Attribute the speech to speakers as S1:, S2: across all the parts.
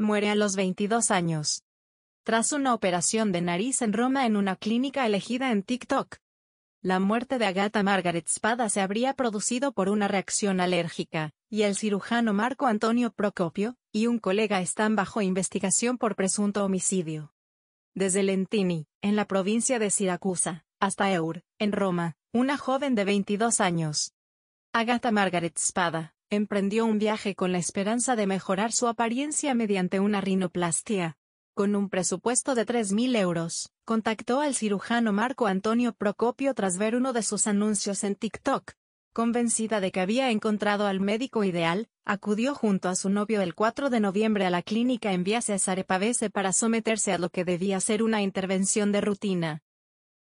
S1: Muere a los 22 años. Tras una operación de nariz en Roma en una clínica elegida en TikTok. La muerte de Agatha Margaret Spada se habría producido por una reacción alérgica, y el cirujano Marco Antonio Procopio, y un colega están bajo investigación por presunto homicidio. Desde Lentini, en la provincia de Siracusa, hasta Eur, en Roma, una joven de 22 años. Agatha Margaret Spada, emprendió un viaje con la esperanza de mejorar su apariencia mediante una rinoplastia. Con un presupuesto de 3.000 euros, contactó al cirujano Marco Antonio Procopio tras ver uno de sus anuncios en TikTok. Convencida de que había encontrado al médico ideal, acudió junto a su novio el 4 de noviembre a la clínica en Vía Cesare Pavese para someterse a lo que debía ser una intervención de rutina.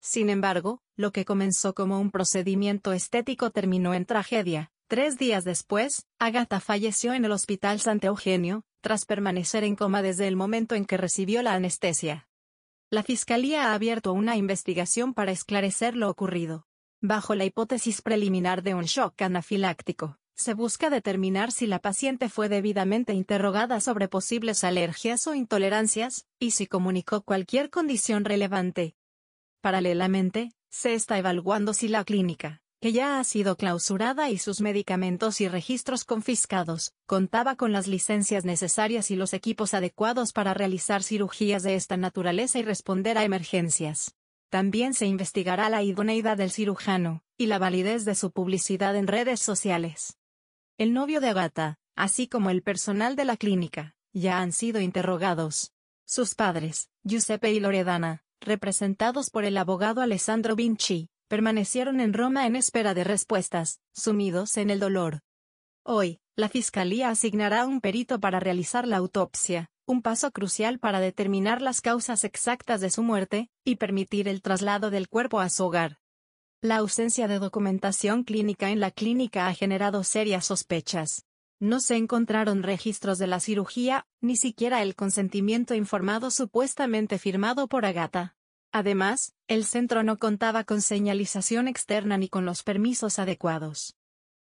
S1: Sin embargo, lo que comenzó como un procedimiento estético terminó en tragedia, Tres días después, Agatha falleció en el Hospital Santa Eugenio, tras permanecer en coma desde el momento en que recibió la anestesia. La Fiscalía ha abierto una investigación para esclarecer lo ocurrido. Bajo la hipótesis preliminar de un shock anafiláctico, se busca determinar si la paciente fue debidamente interrogada sobre posibles alergias o intolerancias, y si comunicó cualquier condición relevante. Paralelamente, se está evaluando si la clínica, que ya ha sido clausurada y sus medicamentos y registros confiscados, contaba con las licencias necesarias y los equipos adecuados para realizar cirugías de esta naturaleza y responder a emergencias. También se investigará la idoneidad del cirujano, y la validez de su publicidad en redes sociales. El novio de Agata, así como el personal de la clínica, ya han sido interrogados. Sus padres, Giuseppe y Loredana, representados por el abogado Alessandro Vinci, permanecieron en Roma en espera de respuestas, sumidos en el dolor. Hoy, la Fiscalía asignará un perito para realizar la autopsia, un paso crucial para determinar las causas exactas de su muerte, y permitir el traslado del cuerpo a su hogar. La ausencia de documentación clínica en la clínica ha generado serias sospechas. No se encontraron registros de la cirugía, ni siquiera el consentimiento informado supuestamente firmado por Agata, Además, el centro no contaba con señalización externa ni con los permisos adecuados.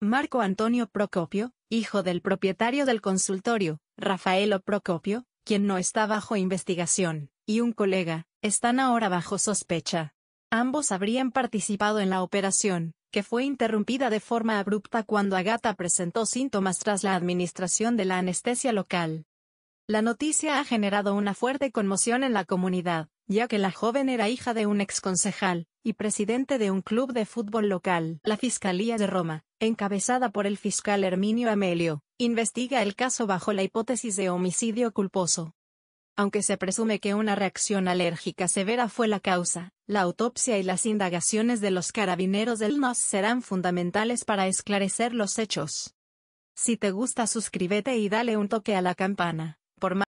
S1: Marco Antonio Procopio, hijo del propietario del consultorio, Rafaelo Procopio, quien no está bajo investigación, y un colega, están ahora bajo sospecha. Ambos habrían participado en la operación, que fue interrumpida de forma abrupta cuando Agata presentó síntomas tras la administración de la anestesia local. La noticia ha generado una fuerte conmoción en la comunidad, ya que la joven era hija de un exconcejal y presidente de un club de fútbol local. La Fiscalía de Roma, encabezada por el fiscal Herminio Amelio, investiga el caso bajo la hipótesis de homicidio culposo. Aunque se presume que una reacción alérgica severa fue la causa, la autopsia y las indagaciones de los carabineros del NOS serán fundamentales para esclarecer los hechos. Si te gusta suscríbete y dale un toque a la campana. Por más